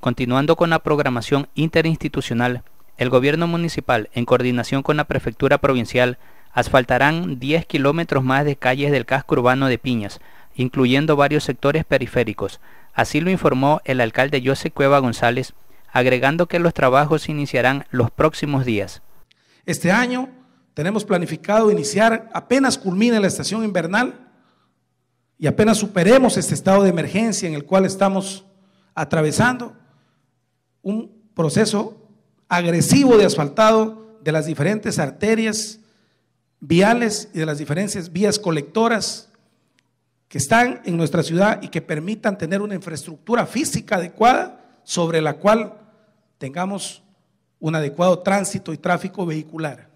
Continuando con la programación interinstitucional, el gobierno municipal, en coordinación con la prefectura provincial, asfaltarán 10 kilómetros más de calles del casco urbano de Piñas, incluyendo varios sectores periféricos. Así lo informó el alcalde José Cueva González, agregando que los trabajos iniciarán los próximos días. Este año tenemos planificado iniciar apenas culmina la estación invernal y apenas superemos este estado de emergencia en el cual estamos atravesando un proceso agresivo de asfaltado de las diferentes arterias viales y de las diferentes vías colectoras que están en nuestra ciudad y que permitan tener una infraestructura física adecuada sobre la cual tengamos un adecuado tránsito y tráfico vehicular.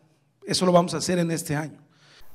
Eso lo vamos a hacer en este año.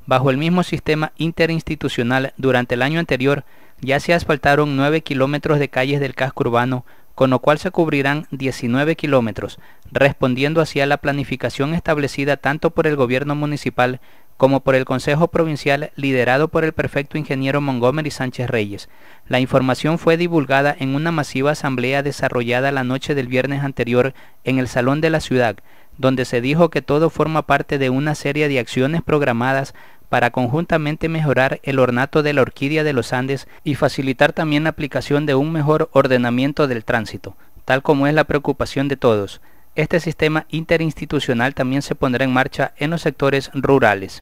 Bajo el mismo sistema interinstitucional, durante el año anterior ya se asfaltaron nueve kilómetros de calles del casco urbano con lo cual se cubrirán 19 kilómetros, respondiendo así a la planificación establecida tanto por el gobierno municipal como por el Consejo Provincial liderado por el prefecto ingeniero Montgomery Sánchez Reyes. La información fue divulgada en una masiva asamblea desarrollada la noche del viernes anterior en el Salón de la Ciudad, donde se dijo que todo forma parte de una serie de acciones programadas para conjuntamente mejorar el ornato de la orquídea de los Andes y facilitar también la aplicación de un mejor ordenamiento del tránsito, tal como es la preocupación de todos. Este sistema interinstitucional también se pondrá en marcha en los sectores rurales.